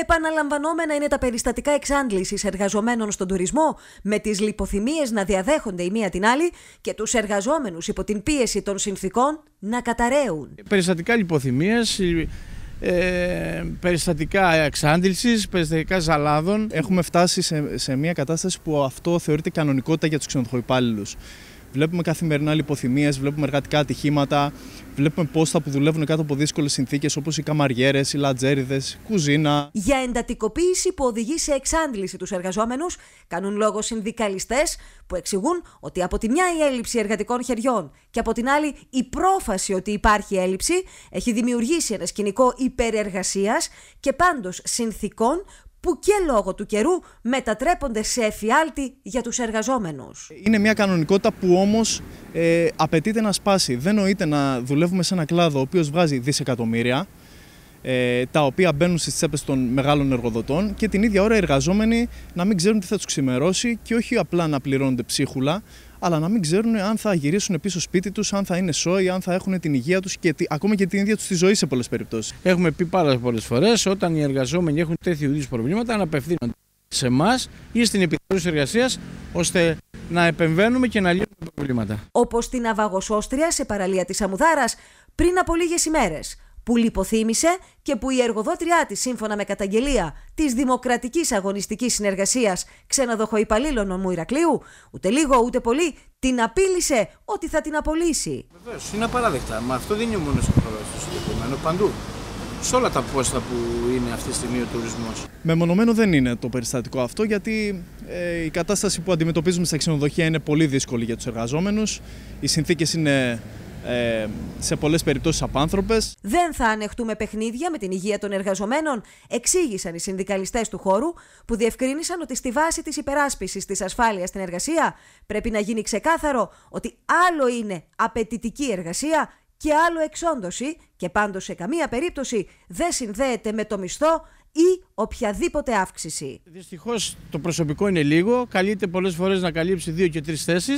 Επαναλαμβανόμενα είναι τα περιστατικά εξάντλησης εργαζομένων στον τουρισμό, με τις λιποθυμίες να διαδέχονται η μία την άλλη και τους εργαζόμενους υπό την πίεση των συνθήκων να καταραίουν. Περιστατικά λιποθυμίε, ε, περιστατικά εξάντλησης, περιστατικά ζαλάδων. Έχουμε φτάσει σε, μια κατάσταση που αυτό θεωρείται κανονικότητα για τους ξενοδοχοϊπάλληλους. Βλέπουμε καθημερινά λιποθυμίες, βλέπουμε εργατικά ατυχήματα, βλέπουμε πόστα που δουλεύουν κάτω από δύσκολες συνθήκες όπως οι καμαριέρες, οι λατζέριδες, κουζίνα. Για εντατικοποίηση που οδηγεί σε εξάντληση τους εργαζόμενους, κάνουν λόγο συνδικαλιστές που εξηγούν ότι από τη μια η έλλειψη εργατικών χεριών και από την άλλη η πρόφαση ότι υπάρχει έλλειψη έχει δημιουργήσει ένα σκηνικό υπερεργασίας και πάντως συνθήκων που και λόγω του καιρού μετατρέπονται σε εφιάλτη για τους εργαζόμενους. Είναι μια κανονικότητα που όμως ε, απαιτείται να σπάσει. Δεν νοείται να δουλεύουμε σε ένα κλάδο ο οποίος βγάζει δισεκατομμύρια, ε, τα οποία μπαίνουν στις τσέπες των μεγάλων εργοδοτών και την ίδια ώρα οι εργαζόμενοι να μην ξέρουν τι θα τους ξημερώσει και όχι απλά να πληρώνονται ψίχουλα, αλλά να μην ξέρουν αν θα γυρίσουν πίσω σπίτι τους, αν θα είναι σόι, αν θα έχουν την υγεία τους και ακόμα και την ίδια τους τη ζωή σε πολλές περιπτώσεις. Έχουμε πει πάρα πολλές φορές όταν οι εργαζόμενοι έχουν τέτοιου είδους προβλήματα να απευθύνονται σε εμάς ή στην Επιτροπή Εργασία ώστε να επεμβαίνουμε και να λύνουμε προβλήματα. Όπως στην Αβαγοσόστρια σε παραλία της Αμουδάρας πριν από λίγες ημέρες που λιποθύμησε και που η εργοδότριά της, σύμφωνα με καταγγελία της Δημοκρατικής Αγωνιστικής Συνεργασίας Ξενοδοχοϊπαλλήλων Νομού Ηρακλείου, ούτε λίγο ούτε πολύ την απείλησε ότι θα την απολύσει. Βεβαίως, είναι απαράδεκτα. Μα αυτό δεν είναι μόνο στο συγκεκριμένο, παντού σε όλα τα πόστα που είναι αυτή τη στιγμή ο τουρισμός. Μεμονωμένο δεν είναι το περιστατικό αυτό, γιατί ε, η κατάσταση που αντιμετωπίζουμε στα ξενοδοχεία είναι πολύ δύσκολη για τους εργαζόμενους. Οι συνθήκες είναι ε, σε πολλές περιπτώσεις απάνθρωπες. Δεν θα ανεχτούμε παιχνίδια με την υγεία των εργαζομένων, εξήγησαν οι συνδικαλιστές του χώρου, που διευκρίνησαν ότι στη βάση της υπεράσπισης της ασφάλειας στην εργασία πρέπει να γίνει ξεκάθαρο ότι άλλο είναι απαιτητική εργασία και άλλο εξόντωση και πάντως σε καμία περίπτωση δεν συνδέεται με το μισθό ή οποιαδήποτε αύξηση. Δυστυχώς, το προσωπικό είναι λίγο, καλείται πολλές φορές να καλύψει δύο και τρεις θέσεις.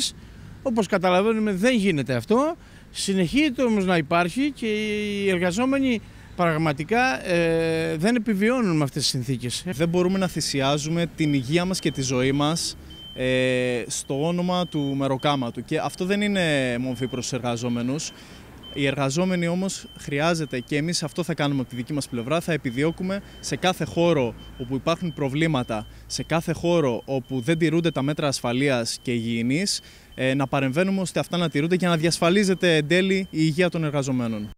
Όπως καταλαβαίνουμε δεν γίνεται αυτό. Συνεχίζεται όμως να υπάρχει και οι εργαζόμενοι πραγματικά ε, δεν επιβιώνουν με αυτές τις συνθήκες. Δεν μπορούμε να θυσιάζουμε την υγεία μας και τη ζωή μας ε, στο όνομα του μεροκάματου και αυτό δεν είναι μορφή προς τους εργαζόμενους. Οι εργαζόμενοι όμως χρειάζεται και εμείς αυτό θα κάνουμε από τη δική μας πλευρά, θα επιδιώκουμε σε κάθε χώρο όπου υπάρχουν προβλήματα, σε κάθε χώρο όπου δεν τηρούνται τα μέτρα ασφαλείας και υγιεινής, ε, να παρεμβαίνουμε ώστε αυτά να τηρούνται και να διασφαλίζεται εν τέλει η υγεία των εργαζομένων.